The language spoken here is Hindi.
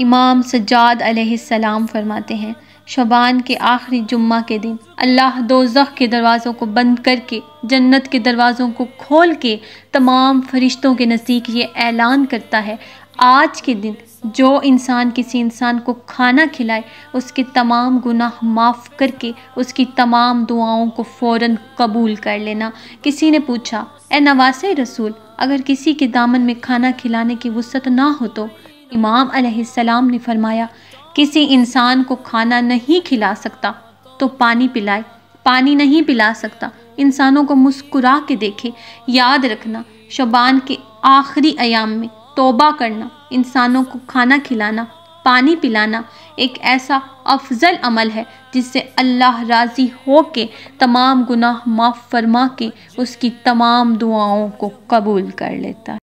इमाम सज्जाद अलैहिस्सलाम फरमाते हैं शबान के आखिरी जुम्मा के दिन अल्लाह दो के दरवाज़ों को बंद करके जन्नत के दरवाज़ों को खोल के तमाम फरिश्तों के नज़दीक ये ऐलान करता है आज के दिन जो इंसान किसी इंसान को खाना खिलाए उसके तमाम गुनाह माफ़ करके उसकी तमाम दुआओं को फ़ौर कबूल कर लेना किसी ने पूछा ए नवासे रसूल अगर किसी के दामन में खाना खिलाने की वसत ना हो तो इमाम अलैहिस्सलाम ने फरमाया किसी इंसान को खाना नहीं खिला सकता तो पानी पिलाए पानी नहीं पिला सकता इंसानों को मुस्कुरा के देखे याद रखना शबान के आखिरी अयाम में तोबा करना इंसानों को खाना खिलाना पानी पिलाना एक ऐसा अफजल अमल है जिससे अल्लाह राज़ी हो के तमाम गुनाह माफ़ फरमा के उसकी तमाम दुआओं को कबूल कर लेता है